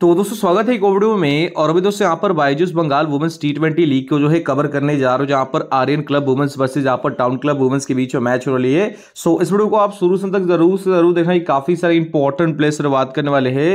तो दोस्तों स्वागत है एक वीडियो में और अभी दोस्तों यहाँ पर Byju's Bengal women's T twenty league को जो है कवर करने जा रहा हूँ जहाँ पर आर्यन क्लब वुमेंस वर्सेज यहाँ पर टाउन क्लब वुमेंस के बीच में मैच हो रही है सो इस वीडियो को आप शुरू से तक जरूर से जरूर देखना काफी सारे इंपॉर्टेंट प्लेस बात करने वाले हैं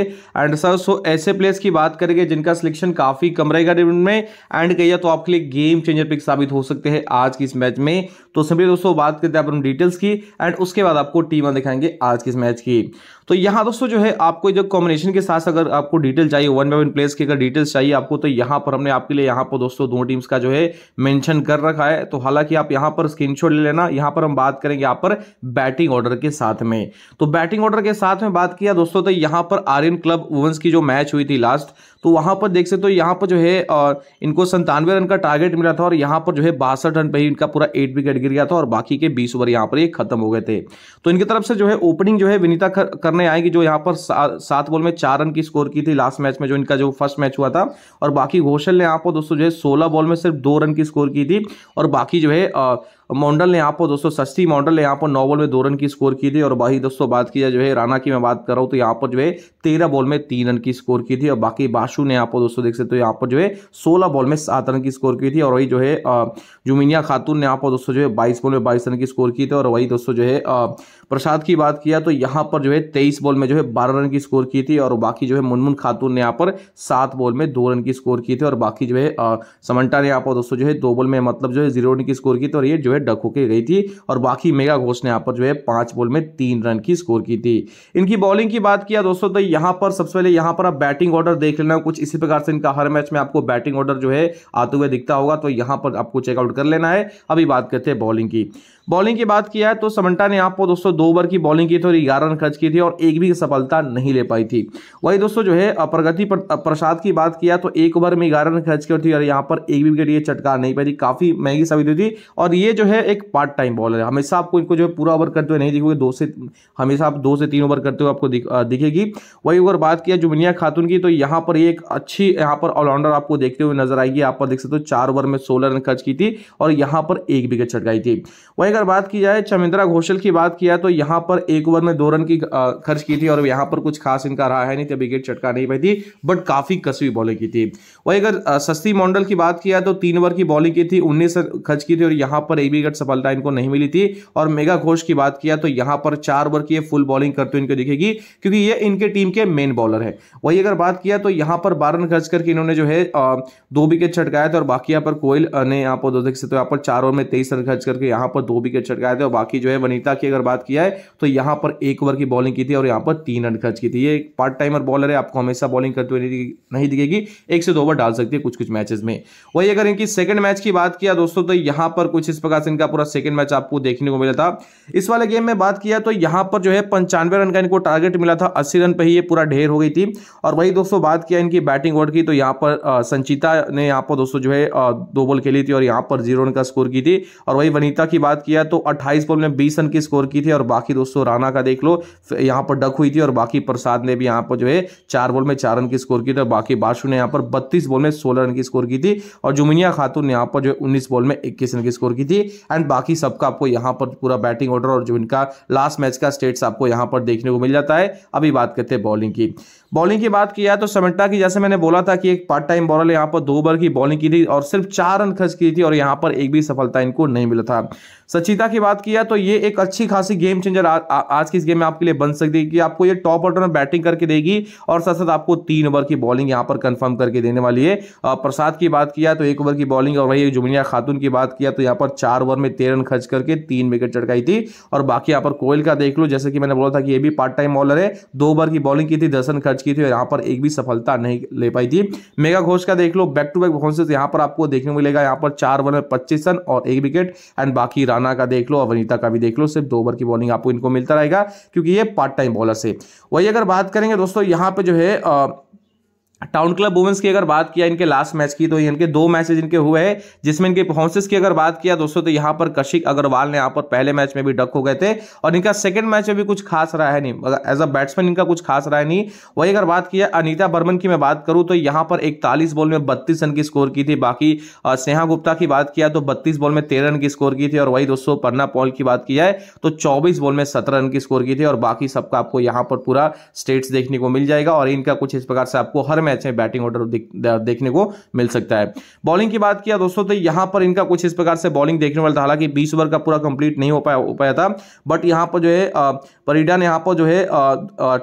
एंड सर सो ऐसे प्लेस की बात करेंगे जिनका सिलेक्शन काफी कम रहेगा में एंड कहिए तो आपके लिए गेम चेंजर पिक साबित हो सकते हैं आज की इस मैच में तो सभी दोस्तों बात करते हैं अपन डिटेल्स की एंड उसके बाद आपको टीम दिखाएंगे आज के इस मैच की तो यहाँ दोस्तों जो है आपको जो कॉम्बिनेशन के साथ अगर आपको डिटेल चाहिए वन बाई वन प्लेस की अगर डिटेल्स चाहिए आपको तो यहाँ पर हमने आपके लिए यहाँ पर दोस्तों दोनों टीम्स का जो है मेंशन कर रखा है तो हालांकि आप यहाँ पर स्क्रीनशॉट ले लेना यहाँ पर हम बात करेंगे यहाँ पर बैटिंग ऑर्डर के साथ में तो बैटिंग ऑर्डर के साथ में बात किया दोस्तों तो यहाँ पर आर्यन क्लब वुमेंस की जो मैच हुई थी लास्ट तो वहाँ पर देख सकते हो तो यहाँ पर जो है इनको संतानवे रन का टारगेट मिला था और यहाँ पर जो है बासठ रन पर ही इनका पूरा एट विकेट गिर गया था और बाकी के बीस ओवर यहाँ पर ये खत्म हो गए थे तो इनकी तरफ से जो है ओपनिंग जो है विनीता करने आएगी जो यहाँ पर सात बॉल में चार रन की स्कोर की थी लास्ट मैच में जो इनका जो फर्स्ट मैच हुआ था और बाकी घोषल ने यहाँ पर दोस्तों जो है सोलह बॉल में सिर्फ दो रन की स्कोर की थी और बाकी जो है मॉन्डल ने यहाँ पर दोस्तों सस्ती मॉन्डल ने यहाँ पर नौ बॉल में दो रन की स्कोर की थी और वही दोस्तों बात की जाए जो है राणा की मैं बात कर रहा हूँ तो यहाँ पर जो है तेरह बॉल में तीन रन की स्कोर की थी और बाकी बाशु ने यहाँ पर दोस्तों देख सकते हो तो यहाँ पर जो है सोलह बॉल में सात रन की स्कोर की थी और वही जो है जुमिनिया खातून ने यहाँ पर दोस्तों जो है बाईस बॉल में बाईस रन की स्कोर की थी और वही दोस्तों जो है प्रसाद की बात किया तो यहाँ पर जो है तेईस बॉल में जो है बारह रन की स्कोर की थी और बाकी जो है मुनमुन खातून ने यहाँ पर सात बॉल में दो रन की स्कोर की थी और बाकी जो है समंटा ने यहाँ पर दोस्तों जो है दो बॉल में मतलब जो है जीरो रन की स्कोर की थी और ये जो है डक होकर गई थी और बाकी मेगा घोष ने यहाँ पर जो है पांच बॉल में तीन रन की स्कोर की थी इनकी बॉलिंग की बात किया दोस्तों तो यहाँ पर सबसे पहले यहाँ पर आप बैटिंग ऑर्डर देख लेना कुछ इसी प्रकार से इनका हर मैच में आपको बैटिंग ऑर्डर जो है आते हुए दिखता होगा तो यहाँ पर आपको चेकआउट कर लेना है अभी बात करते हैं बॉलिंग की बॉलिंग की बात किया है तो समंटा ने आपको दोस्तों दो ओवर की बॉलिंग की थी और ग्यारह रन खर्च की थी और एक भी सफलता नहीं ले पाई थी वही दोस्तों जो है प्रगति प्रसाद की बात किया तो एक ओवर में ग्यारह रन खर्च की थी और यहाँ पर एक भी विकेट ये चटका नहीं पाई थी काफी महंगी साबित हुई थी और ये जो जो है एक पार्ट टाइम बॉलर है हमेशा आपको इनको जो है पूरा ओवर करते हुए नहीं दिखोगे दो से हमेशा आप दो से तीन ओवर करते हुए आपको दिखेगी वही अगर बात किया जुमिनिया खातून की तो यहाँ पर एक अच्छी यहाँ पर ऑलराउंडर आपको देखते हुए नजर आएगी आप पर देख सकते हो चार ओवर में सोलह रन खर्च की थी और यहाँ पर एक विकेट छटकाई थी वही अगर बात की जाए चमिंद्रा घोषल की बात किया तो यहाँ पर एक ओवर में दो रन की खर्च की थी और यहाँ पर कुछ खास इनका रहा है नहीं तो विकेट छटका नहीं पाई थी बट काफी कसवी बॉलिंग की थी वही अगर सस्ती मॉडल की बात किया तो तीन ओवर की बॉलिंग की थी उन्नीस खर्च की थी और यहाँ पर एक विकेट सफलता इनको नहीं मिली थी और मेगा घोष की बात किया तो यहां पर चार ओवर की फुल बॉलिंग करते हुए दिखेगी क्योंकि ये इनके टीम के मेन बॉलर है वही अगर बात किया तो यहां पर बारह रन खर्च करके इन्होंने जो है दो विकेट छटकाए थे और बाकी यहाँ पर कोयल ने यहाँ पर देख सकते हो तो यहाँ पर चार ओवर में तेईस रन खर्च करके यहाँ पर दो विकेट छटकाए थे और बाकी जो है वनीता की अगर बात किया है तो यहाँ पर एक ओवर की बॉलिंग की थी और यहाँ पर तीन रन खर्च की थी ये एक पार्ट टाइमर बॉलर है आपको हमेशा बॉलिंग करते हुए नहीं दिखेगी एक से दो ओवर डाल सकती है कुछ कुछ मैचेस में वही अगर इनकी सेकंड मैच की बात किया दोस्तों तो यहां पर कुछ इस प्रकार से इनका पूरा सेकंड मैच आपको देखने को मिला था इस वाले गेम में बात किया तो यहां पर जो है पंचानवे रन का इनको टारगेट मिला था अस्सी रन पर ही ये पूरा ढेर हो गई थी और वही दोस्तों बात किया इनकी बैटिंग ओवर की तो यहाँ पर संचिता ने यहाँ पर दोस्तों जो है दो बॉल खेली थी और यहाँ पर जीरो रन का स्कोर की थी और वही वनीता की बात किया तो अट्ठाईस बॉल में बीस रन की स्कोर की थी और बाकी दोस्तों राणा का देख लो यहाँ पर डक हुई थी और बाकी प्रसाद ने भी यहाँ पर जो है चार बॉल में चार रन की स्कोर की थी और बाकी बाशु ने यहाँ पर बत्तीस बॉल में सोलह रन की स्कोर की थी और जुमिनिया खातून ने यहाँ पर जो है उन्नीस बॉल में इक्कीस रन की स्कोर की थी एंड बाकी सबका आपको यहां पर पूरा बैटिंग ऑर्डर और जो इनका लास्ट मैच का स्टेट्स आपको यहां पर देखने को मिल जाता है अभी बात करते हैं बॉलिंग की बॉलिंग की बात किया तो समेटा की जैसे मैंने बोला था कि एक पार्ट टाइम बॉलर यहां पर दो ओवर की बॉलिंग की थी और सिर्फ चार रन खर्च की थी और यहां पर एक भी सफलता इनको नहीं मिला था सचिता की बात किया तो ये एक अच्छी खासी गेम चेंजर आज की इस गेम में आपके लिए बन सकती है कि आपको ये टॉप ऑर्डर में बैटिंग करके देगी और साथ साथ आपको तीन ओवर की बॉलिंग यहां पर कंफर्म करके देने वाली है प्रसाद की बात किया तो एक ओवर की बॉलिंग और वही जुमिया खातून की बात किया तो यहां पर चार ओवर में तेरह रन खर्च करके तीन विकेट चटकाई थी और बाकी यहाँ पर कोयल का देख लो जैसे कि मैंने बोला था कि ये भी पार्ट टाइम बॉलर है दो ओवर की बॉलिंग की थी दस रन खर्च की थी और यहाँ पर एक भी सफलता नहीं ले पाई थी मेगा घोष का देख लो बैक टू बैक बाउंसेस यहाँ पर आपको देखने को मिलेगा यहाँ पर चार ओवर में पच्चीस रन और एक विकेट एंड बाकी राणा का देख लो और वनीता का भी देख लो सिर्फ दो ओवर की बॉलिंग आपको इनको मिलता रहेगा क्योंकि ये पार्ट टाइम बॉलर से वही अगर बात करेंगे दोस्तों यहाँ पर जो है टाउन क्लब वुमेंस की अगर बात किया इनके लास्ट मैच की तो इनके दो मैचेज इनके हुए हैं जिसमें इनके परफॉर्मेंसेस की अगर बात किया दोस्तों तो यहाँ पर कशिक अग्रवाल ने यहाँ पर पहले मैच में भी डक हो गए थे और इनका सेकंड मैच में भी कुछ खास रहा है नहीं एज अ बैट्समैन इनका कुछ खास रहा है नहीं वही अगर बात किया अनिता बर्मन की मैं बात करूँ तो यहाँ पर इकतालीस बॉल में बत्तीस रन की स्कोर की थी बाकी स्नेहा गुप्ता की बात किया तो बत्तीस बॉल में तेरह रन की स्कोर की थी और वही दोस्तों पन्ना पॉल की बात की जाए तो चौबीस बॉल में सत्रह रन की स्कोर की थी और बाकी सबका आपको यहाँ पर पूरा स्टेट्स देखने को मिल जाएगा और इनका कुछ इस प्रकार से आपको हर मैच मैच में बैटिंग ऑर्डर देखने को मिल सकता है बॉलिंग की बात किया दोस्तों तो यहां पर इनका कुछ इस प्रकार से बॉलिंग देखने वाला था हालांकि बीस ओवर का पूरा कंप्लीट नहीं हो पाया हो पाया था बट यहां पर जो है परिडा ने यहां पर जो है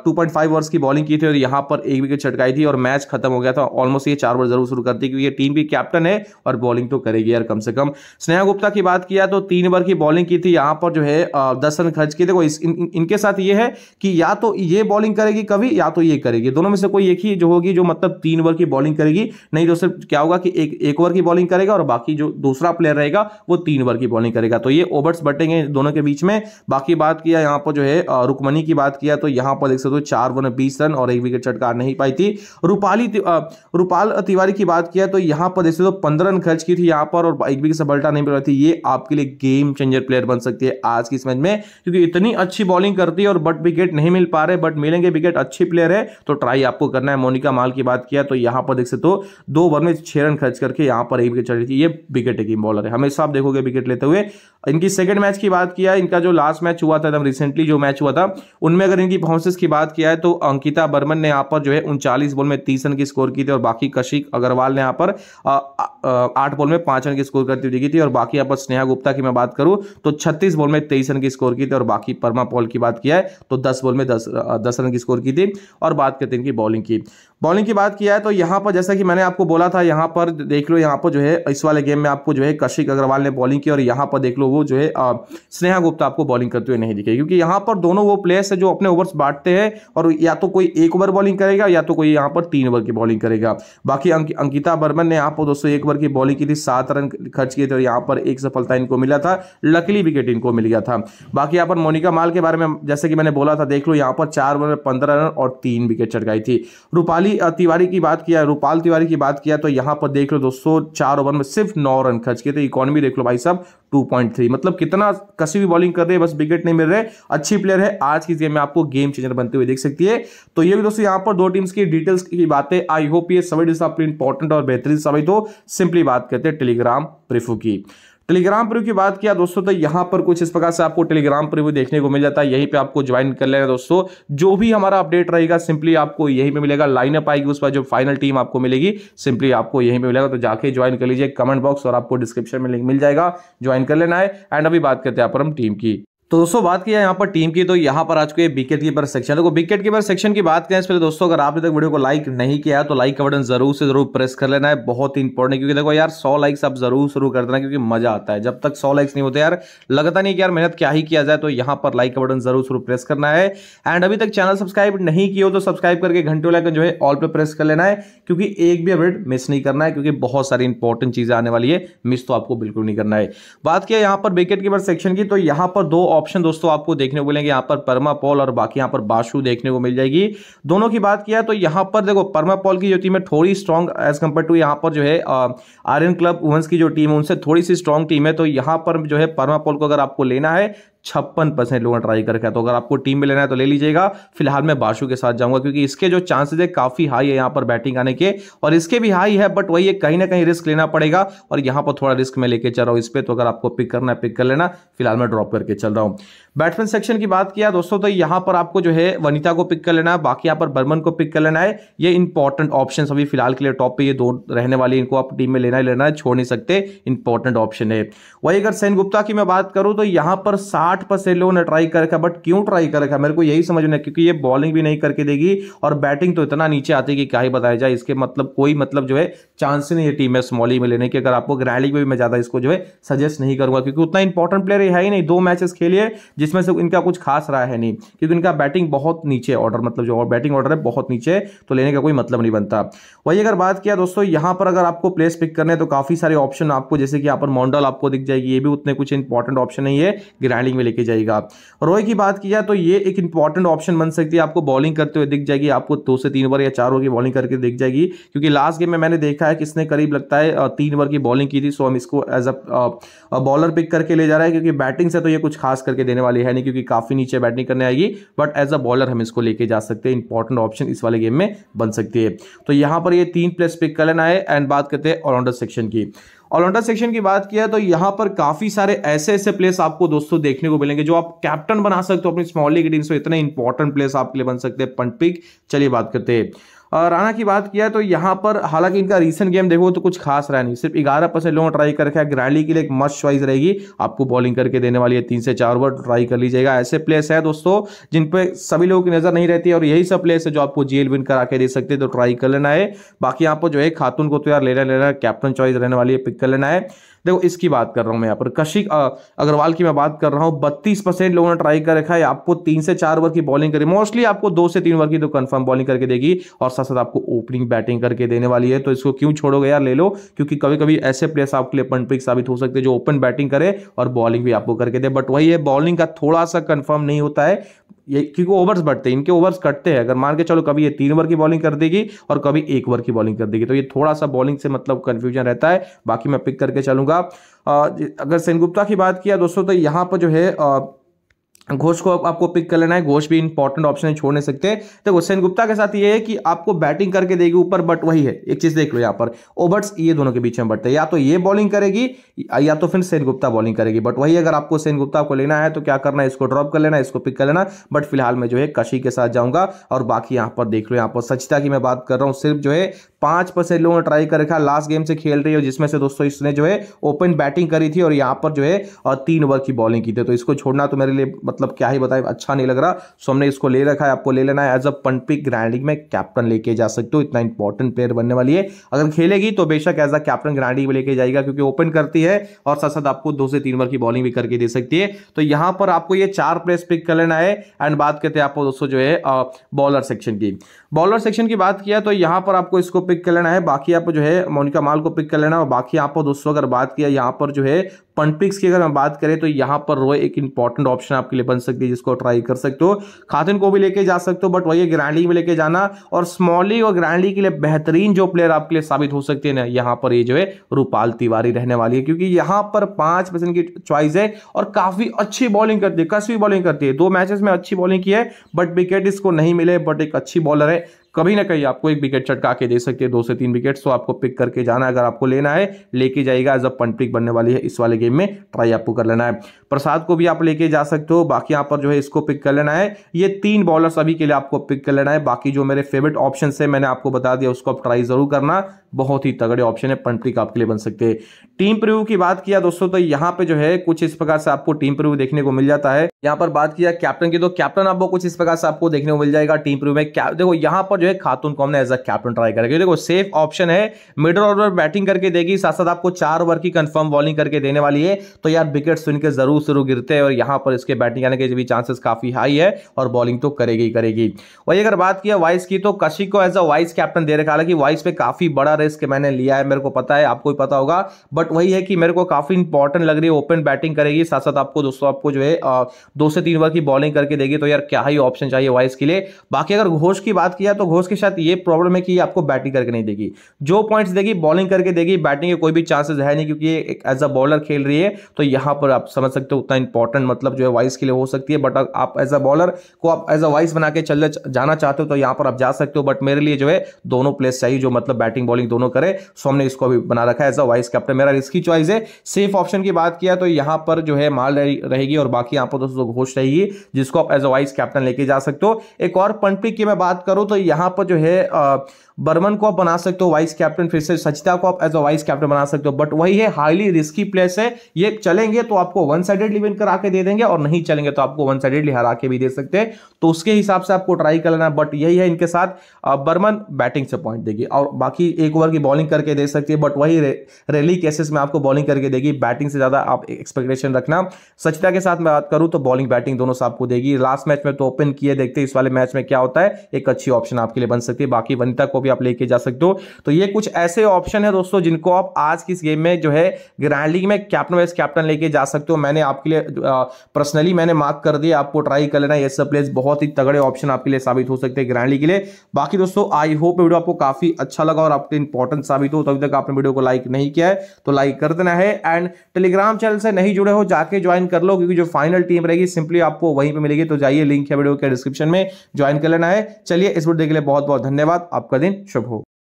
टू पॉइंट फाइव ओवर्स की बॉलिंग की थी और यहां पर एक विकेट छटकाई थी और मैच खत्म हो गया था ऑलमोस्ट ये चार ओवर जरूर शुरू करती क्योंकि टीम की कैप्टन है और बॉलिंग तो करेगी यार कम से कम स्नेहा गुप्ता की बात किया तो तीन ओवर की बॉलिंग की थी यहां पर जो है दस रन खर्च किए देखो इनके साथ ये है कि या तो ये बॉलिंग करेगी कभी या तो ये करेगी दोनों में से कोई एक ही जो होगी जो मतलब मतलब तीन ओवर की बॉलिंग करेगी नहीं तो सिर्फ क्या होगा कि एक एक ओवर की बॉलिंग करेगा और बाकी जो दूसरा प्लेयर रहेगा वो तीन ओवर की बॉलिंग करेगा तो ये ओवर्स बटेंगे दोनों के बीच में बाकी बात किया यहाँ पर जो है रुकमनी की बात किया तो यहाँ पर देख सकते हो चार ओवर में बीस रन और एक विकेट चटकार नहीं पाई थी रूपाली रूपाल तिवारी की बात किया तो यहाँ पर देख सकते हो पंद्रह रन खर्च की थी यहाँ पर और एक भी सफलता नहीं मिल थी ये आपके लिए गेम चेंजर प्लेयर बन सकती है आज की समझ में क्योंकि इतनी अच्छी बॉलिंग करती है और बट विकेट नहीं मिल पा रहे बट मिलेंगे विकेट अच्छी प्लेयर है तो ट्राई आपको करना है मोनिका माल की बात किया तो यहाँ पर देख सकते हो दो ओवर में छह रन खर्च करके यहाँ पर एक विकेट चढ़ी थी ये विकेट टेकिंग बॉलर है हमेशा आप देखोगे विकेट लेते हुए इनकी सेकंड मैच की बात किया इनका जो लास्ट मैच हुआ था एकदम रिसेंटली जो मैच हुआ था उनमें अगर इनकी बाउंसेस की बात किया है तो अंकिता बर्मन ने यहाँ पर जो है उनचालीस बॉल में तीस रन की स्कोर की थी और बाकी कशिक अग्रवाल ने यहाँ पर आठ बॉल में पांच रन की स्कोर करती हुई थी और बाकी यहाँ पर स्नेहा गुप्ता की मैं बात करूँ तो छत्तीस बॉल में तेईस रन की स्कोर की थी और बाकी परमा पॉल की बात किया है तो दस बॉल में दस दस रन की स्कोर की थी और बात करते हैं इनकी बॉलिंग की बॉलिंग की बात किया है तो यहाँ पर जैसा कि मैंने आपको बोला था यहाँ पर देख लो यहाँ पर जो है इस वाले गेम में आपको जो है कशिक अग्रवाल ने बॉलिंग की और यहाँ पर देख लो वो जो है स्नेहा गुप्ता आपको बॉलिंग करते हुए नहीं दिखे क्योंकि यहाँ पर दोनों वो प्लेयर्स है जो अपने ओवर्स बांटते हैं और या तो कोई एक ओवर बॉलिंग करेगा या तो कोई यहाँ पर तीन ओवर की बॉलिंग करेगा बाकी अंकिता बर्मन ने यहाँ पर दोस्तों एक ओवर की बॉलिंग की थी सात रन खर्च किए थे और यहाँ पर एक सफलता इनको मिला था लकली विकेट इनको मिल गया था बाकी यहाँ पर मोनिका माल के बारे में जैसे कि मैंने बोला था देख लो यहाँ पर चार ओवर में पंद्रह रन और तीन विकेट चढ़ गई थी रूपाली तिवारी की बात किया रूपाल तिवारी की बात किया तो यहां पर देख लो दोस्तों चार ओवर में सिर्फ नौ रन खर्च किए थे इकोनॉमी देख लो भाई साहब 2.3 मतलब कितना कसी भी बॉलिंग कर रहे हैं बस विकेट नहीं मिल रहे अच्छी प्लेयर है आज की गेम में आपको गेम चेंजर बनते हुए देख सकती है तो ये भी दोस्तों यहाँ पर दो टीम्स की डिटेल्स की बातें आई होप ये सभी डिस इंपॉर्टेंट और बेहतरीन सभी तो सिंपली बात करते हैं टेलीग्राम प्रिफू की टेलीग्राम प्रव्यू की बात किया दोस्तों तो यहां पर कुछ इस प्रकार से आपको टेलीग्राम प्रव्यू देखने को मिल जाता है यहीं पे आपको ज्वाइन कर लेना दोस्तों जो भी हमारा अपडेट रहेगा सिंपली आपको यहीं पे मिलेगा लाइनअप आएगी उस पर जो फाइनल टीम आपको मिलेगी सिंपली आपको यहीं पे मिलेगा तो जाके ज्वाइन कर लीजिए कमेंट बॉक्स और आपको डिस्क्रिप्शन में लिंक मिल जाएगा ज्वाइन कर लेना है एंड अभी बात करते हैं आप हम टीम की तो दोस्तों बात किया यहाँ पर टीम की तो यहाँ पर आज को ये विकेट कीपर सेक्शन देखो विकेट कीपर सेक्शन की बात करें इस पहले तो दोस्तों अगर आपने तक वीडियो को लाइक नहीं किया तो लाइक का बटन जरूर से जरूर प्रेस कर लेना है बहुत ही इंपॉर्टेंट क्योंकि देखो यार सौ लाइक्स आप जरूर शुरू कर देना क्योंकि मजा आता है जब तक सौ लाइक्स नहीं होते यार लगता नहीं कि यार मेहनत क्या ही किया जाए तो यहाँ पर लाइक का बटन जरूर शुरू प्रेस करना है एंड अभी तक चैनल सब्सक्राइब नहीं किया हो तो सब्सक्राइब करके घंटे वाला जो है ऑल पर प्रेस कर लेना है क्योंकि एक भी अपडेट मिस नहीं करना है क्योंकि बहुत सारी इंपॉर्टेंट चीजें आने वाली है मिस तो आपको बिल्कुल नहीं करना है बात किया यहाँ पर विकेट कीपर सेक्शन की तो यहाँ पर दो ऑप्शन दोस्तों आपको देखने को मिलेंगे यहाँ पर परमापॉल और बाकी यहाँ पर बाशु देखने को मिल जाएगी दोनों की बात किया तो यहाँ पर देखो पॉल की जो टीम है थोड़ी स्ट्रॉन्ग एज कम्पेयर टू यहाँ पर जो है आर्यन क्लब वुमेंस की जो टीम है उनसे थोड़ी सी स्ट्रॉन्ग टीम है तो यहाँ पर जो है पॉल को अगर आपको लेना है छप्पन परसेंट लोगों ने ट्राई करके तो अगर आपको टीम में लेना है तो ले लीजिएगा फिलहाल मैं बाशु के साथ जाऊंगा क्योंकि इसके जो चांसेस है काफी हाई है यहां पर बैटिंग आने के और इसके भी हाई है बट वही कहीं ना कहीं रिस्क लेना पड़ेगा और यहां पर थोड़ा रिस्क मैं लेके चल रहा हूं इस पर तो अगर आपको पिक करना है पिक कर लेना फिलहाल मैं ड्रॉप करके चल रहा हूं बैट्समैन सेक्शन की बात किया दोस्तों तो यहां पर आपको जो है वनिता को पिक कर लेना है बाकी यहां पर बर्मन को पिक कर लेना है ये इंपॉर्टेंट ऑप्शन अभी फिलहाल के लिए टॉप पे ये दो रहने वाली इनको आप टीम में लेना ही लेना है छोड़ नहीं सकते इंपॉर्टेंट ऑप्शन है वही अगर सेन गुप्ता की मैं बात करूं तो यहां पर सात आठ पर से लोगों ने ट्राई कर रखा बट क्यों ट्राई कर रखा मेरे को यही समझ है क्योंकि ये बॉलिंग भी नहीं करके देगी और बैटिंग तो इतना नीचे आती है कि क्या ही बताया जाए इसके मतलब कोई मतलब जो है चांस ही नहीं है टीम है स्मॉली में लेने की अगर आपको ग्रैंडिंग में भी मैं ज़्यादा इसको जो है सजेस्ट नहीं करूंगा क्योंकि उतना इंपॉर्टेंट प्लेयर है ही नहीं दो मैचेस खेलिए जिसमें से इनका कुछ खास रहा है नहीं क्योंकि इनका बैटिंग बहुत नीचे ऑर्डर मतलब जो बैटिंग ऑर्डर है बहुत नीचे तो लेने का कोई मतलब नहीं बनता वही अगर बात किया दोस्तों यहां पर अगर आपको प्लेस पिक करने तो काफ़ी सारे ऑप्शन आपको जैसे कि यहाँ पर मॉन्डल आपको दिख जाएगी ये भी उतने कुछ इंपॉर्टेंट ऑप्शन नहीं है ग्रैंडिंग में लेके जाएगा रॉय की बात की जाए तो ये एक इंपॉर्टेंट ऑप्शन बन सकती है आपको बॉलिंग करते हुए दिख जाएगी आपको दो से तीन ओवर या चार ओवर की बॉलिंग करके दिख जाएगी क्योंकि लास्ट गेम में मैंने देखा है कि इसने करीब लगता है तीन ओवर की बॉलिंग की थी सो हम इसको एज अ बॉलर पिक करके ले जा रहा है क्योंकि बैटिंग से तो ये कुछ खास करके देने वाली है नहीं क्योंकि काफ़ी नीचे बैटिंग करने आएगी बट एज अ बॉलर हम इसको लेके जा सकते हैं इंपॉर्टेंट ऑप्शन इस वाले गेम में बन सकती है तो यहां पर ये तीन प्लेस पिक कर लेना है एंड बात करते हैं ऑलराउंडर सेक्शन की ऑलराउंडर सेक्शन की बात किया तो यहां पर काफी सारे ऐसे ऐसे प्लेस आपको दोस्तों देखने को मिलेंगे जो आप कैप्टन बना सकते हो अपनी स्मॉल लीग टीम से इतने इंपॉर्टेंट प्लेस आपके लिए बन सकते हैं पंटपिक चलिए बात करते हैं राणा की बात किया तो यहाँ पर हालांकि इनका रिसेंट गेम देखो तो कुछ खास रहा नहीं सिर्फ ग्यारह परसेंट लोगों ने ट्राई कर रखा है ग्रैंडली के लिए एक मस्ट चॉइस रहेगी आपको बॉलिंग करके देने वाली है तीन से चार ओवर ट्राई कर लीजिएगा ऐसे प्लेयर्स है दोस्तों जिन पर सभी लोगों की नजर नहीं रहती और यही सब प्लेयर्स है जो आपको जेल विन करा के दे सकते हैं तो ट्राई कर लेना है बाकी यहाँ पर जो है खातून को तो यार लेना लेना कैप्टन चॉइस रहने वाली है पिक कर लेना है देखो इसकी बात कर रहा हूँ मैं यहाँ पर कशिक अग्रवाल की मैं बात कर रहा हूँ बत्तीस परसेंट लोगों ने ट्राई कर रखा है आपको तीन से चार ओवर की बॉलिंग करी मोस्टली आपको दो से तीन ओवर की तो कंफर्म बॉलिंग करके देगी और साथ साथ आपको ओपनिंग बैटिंग करके देने वाली है तो इसको क्यों छोड़ोगे यार ले लो क्योंकि कभी कभी ऐसे प्लेयर्स आपके लिए पंपिक साबित हो सकते हैं जो ओपन बैटिंग करे और बॉलिंग भी आपको करके दे बट वही है बॉलिंग का थोड़ा सा कन्फर्म नहीं होता है ये क्योंकि ओवर्स बढ़ते हैं इनके ओवर्स कटते हैं अगर मान के चलो कभी ये तीन ओवर की बॉलिंग कर देगी और कभी एक ओवर की बॉलिंग कर देगी तो ये थोड़ा सा बॉलिंग से मतलब कन्फ्यूजन रहता है बाकी मैं पिक करके चलूंगा अगर सेनगुप्ता की बात किया दोस्तों तो यहाँ पर जो है घोष को आपको पिक कर लेना है घोष भी इंपॉर्टेंट ऑप्शन है छोड़ नहीं सकते तो हुसैन गुप्ता के साथ ये है कि आपको बैटिंग करके देगी ऊपर बट वही है एक चीज देख लो यहाँ पर ओवर्स ये दोनों के बीच में बढ़ते हैं या तो ये बॉलिंग करेगी या तो फिर सेन गुप्ता बॉलिंग करेगी बट वही अगर आपको सेन गुप्ता को लेना है तो क्या करना है इसको ड्रॉप कर लेना इसको पिक कर लेना बट फिलहाल मैं जो है कशी के साथ जाऊंगा और बाकी यहाँ पर देख लो यहाँ पर सचिता की मैं बात कर रहा हूँ सिर्फ जो है पांच परसेंट लोगों ने ट्राई कर रखा लास्ट गेम से खेल रही है जिसमें से दोस्तों इसने जो है ओपन बैटिंग करी थी और यहाँ पर जो है तीन ओवर की बॉलिंग की थी तो इसको छोड़ना तो मेरे लिए मतलब मतलब क्या ही बताए अच्छा नहीं लग रहा सो हमने इसको ले रखा है आपको ले लेना है एज अ पंपिक ग्रैंडिंग में कैप्टन लेके जा सकते हो इतना इंपॉर्टेंट प्लेयर बनने वाली है अगर खेलेगी तो बेशक एज अ कैप्टन ग्राइंडिंग में लेके जाएगा क्योंकि ओपन करती है और साथ साथ आपको दो से तीन ओवर की बॉलिंग भी करके दे सकती है तो यहां पर आपको ये चार प्लेस पिक कर लेना है एंड बात करते हैं आपको दोस्तों जो है बॉलर सेक्शन की बॉलर सेक्शन की बात किया तो यहाँ पर आपको इसको पिक कर लेना है बाकी आप जो है मोनिका माल को पिक कर लेना और बाकी आप दोस्तों अगर बात किया यहाँ पर जो है पंटपिक्स की अगर हम बात करें तो यहाँ पर रोए एक इंपॉर्टेंट ऑप्शन आपके लिए बन सकती है जिसको ट्राई कर सकते हो खातिन को भी लेके जा सकते हो बट वही ग्रैंडली में लेके जाना और स्मॉली और ग्रैंडली के लिए बेहतरीन जो प्लेयर आपके लिए साबित हो सकते हैं ना यहाँ पर ये जो है रूपाल तिवारी रहने वाली है क्योंकि यहाँ पर पाँच परसेंट की चॉइस है और काफी अच्छी बॉलिंग करती है कसवी बॉलिंग करती है दो मैचेस में अच्छी बॉलिंग की है बट विकेट इसको नहीं मिले बट एक अच्छी बॉलर है कभी ना कहीं आपको एक विकेट चटका के दे सकती है दो से तीन विकेट तो आपको पिक करके जाना है अगर आपको लेना है लेके जाएगा जब पंट्रिक बनने वाली है इस वाले गेम में ट्राई आपको कर लेना है प्रसाद को भी आप लेके जा सकते हो बाकी यहाँ पर जो है इसको पिक कर लेना है ये तीन बॉलर सभी के लिए आपको पिक कर लेना है बाकी जो मेरे फेवरेट ऑप्शन है मैंने आपको बता दिया उसको आप ट्राई जरूर करना बहुत ही तगड़े ऑप्शन है पंट्रिक आपके लिए बन सकते हैं टीम प्रिव्यू की बात किया दोस्तों तो यहाँ पे जो है कुछ इस प्रकार से आपको टीम प्रिव्यू देखने को मिल जाता है यहाँ पर बात किया कैप्टन की तो कैप्टन आपको कुछ इस प्रकार से आपको देखने को मिल जाएगा टीम प्रू में क्या देखो यहाँ पर जो है खातून को हमने एज अ कैप्टन ट्राई करेगा देखो सेफ ऑप्शन है मिडल ऑर्डर बैटिंग करके देगी साथ साथ आपको चार ओवर की कंफर्म बॉलिंग करके देने वाली है तो यार विकेट सुन के जरूर शुरू गिरते हैं और यहाँ पर इसके बैटिंग आने के भी चांसेस काफी हाई है और बॉलिंग तो करेगी करेगी वही अगर बात किया वाइस की तो कशी को एज अ वाइस कैप्टन दे रखा हालांकि वाइस पे काफी बड़ा रिस्क मैंने लिया है मेरे को पता है आपको भी पता होगा बट वही है कि मेरे को काफी इंपॉर्टेंट लग रही है ओपन बैटिंग करेगी साथ साथ आपको दोस्तों आपको जो है दो से तीन ओवर की बॉलिंग करके देगी तो यार क्या ही ऑप्शन चाहिए वाइस के लिए बाकी अगर घोष की बात किया तो घोष के साथ ये प्रॉब्लम है कि आपको बैटिंग करके नहीं देगी जो पॉइंट्स देगी बॉलिंग करके देगी बैटिंग के कोई भी चांसेस है नहीं क्योंकि एक एज अ बॉलर खेल रही है तो यहां पर आप समझ सकते हो उतना इंपॉर्टेंट मतलब जो है वाइस के लिए हो सकती है बट आप एज अ बॉलर को आप एज अ वाइस बना के चल जाना चाहते हो तो यहां पर आप जा सकते हो बट मेरे लिए जो है दोनों प्लेस चाहिए जो मतलब बैटिंग बॉलिंग दोनों करे सो हमने इसको भी बना रखा है एज अ वाइस कैप्टन मेरा रिस्की चॉइस है सेफ ऑप्शन की बात किया तो यहां पर जो है माल रहेगी और बाकी यहां पर दोस्तों घोष रही जिसको आप एज अ वाइस कैप्टन लेके जा सकते हो एक और पंटप्रिक की मैं बात करूं तो यहाँ पर जो है बर्मन को आप बना सकते हो वाइस कैप्टन फिर से सचिता को आप एज अ वाइस कैप्टन बना सकते हो बट वही है हाईली रिस्की प्लेस है ये चलेंगे तो आपको वन साइडेडली विन करा के दे देंगे और नहीं चलेंगे तो आपको वन साइडेडली हरा के भी दे सकते हैं तो उसके हिसाब से आपको ट्राई कर लेना बट यही है इनके साथ बर्मन बैटिंग से पॉइंट देगी और बाकी एक ओवर की बॉलिंग करके दे सकती है बट वही रैली केसेस में आपको बॉलिंग करके देगी बैटिंग से ज़्यादा आप एक्सपेक्टेशन रखना सचिता के साथ मैं बात करूँ तो बॉलिंग बैटिंग दोनों से आपको देगी लास्ट मैच में तो ओपन किए देखते इस वाले मैच में क्या होता है एक अच्छी ऑप्शन आपके लिए बन सकती है बाकी वनिता को भी आप लेके जा सकते हो तो ये कुछ ऐसे ऑप्शन है दोस्तों जिनको आप आज की इस गेम में जो है ग्रैंड लीग में कैप्टन वाइस कैप्टन लेके जा सकते हो मैंने आपके लिए पर्सनली मैंने मार्क कर दिया आपको ट्राई कर लेना यह सब प्लेस बहुत ही तगड़े ऑप्शन आपके लिए साबित हो सकते हैं ग्रैंड लीग के लिए बाकी दोस्तों आई होप वीडियो आपको काफी अच्छा लगा और आपके इंपॉर्टेंट साबित हो तो अभी तक आपने वीडियो को लाइक नहीं किया है तो लाइक कर देना है एंड टेलीग्राम चैनल से नहीं जुड़े हो जाके ज्वाइन कर लो क्योंकि जो फाइनल टीम रहेगी जाएगी सिंपली आपको वहीं पर मिलेगी तो जाइए लिंक है वीडियो के डिस्क्रिप्शन में ज्वाइन कर लेना है चलिए इस वीडियो के लिए बहुत बहुत धन्यवाद आपका दिन शुभ हो